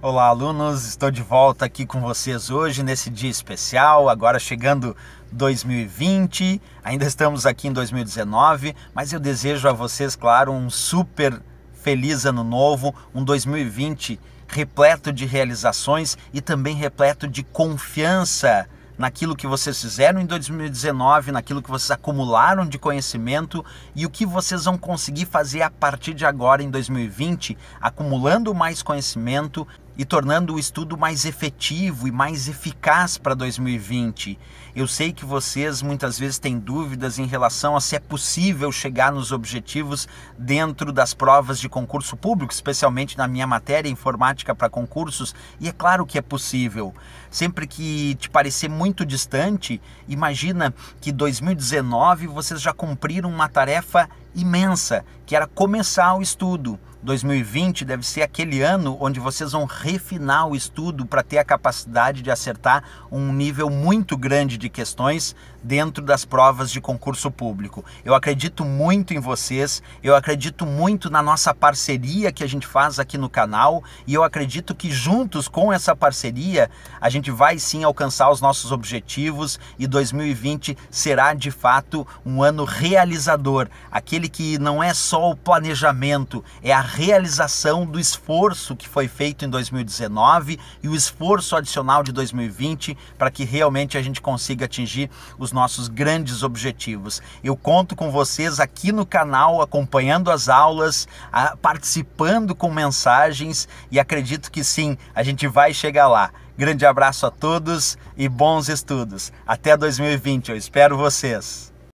Olá, alunos, estou de volta aqui com vocês hoje nesse dia especial, agora chegando 2020, ainda estamos aqui em 2019, mas eu desejo a vocês, claro, um super feliz ano novo, um 2020 repleto de realizações e também repleto de confiança naquilo que vocês fizeram em 2019, naquilo que vocês acumularam de conhecimento e o que vocês vão conseguir fazer a partir de agora em 2020, acumulando mais conhecimento e tornando o estudo mais efetivo e mais eficaz para 2020. Eu sei que vocês muitas vezes têm dúvidas em relação a se é possível chegar nos objetivos dentro das provas de concurso público, especialmente na minha matéria informática para concursos, e é claro que é possível. Sempre que te parecer muito distante, imagina que 2019 vocês já cumpriram uma tarefa imensa, que era começar o estudo. 2020 deve ser aquele ano onde vocês vão refinar o estudo para ter a capacidade de acertar um nível muito grande de questões dentro das provas de concurso público. Eu acredito muito em vocês, eu acredito muito na nossa parceria que a gente faz aqui no canal e eu acredito que juntos com essa parceria a gente vai sim alcançar os nossos objetivos e 2020 será de fato um ano realizador, aquele que não é só o planejamento, é a realização do esforço que foi feito em 2019 e o esforço adicional de 2020 para que realmente a gente consiga atingir os nossos grandes objetivos. Eu conto com vocês aqui no canal, acompanhando as aulas, participando com mensagens e acredito que sim, a gente vai chegar lá. Grande abraço a todos e bons estudos. Até 2020, eu espero vocês.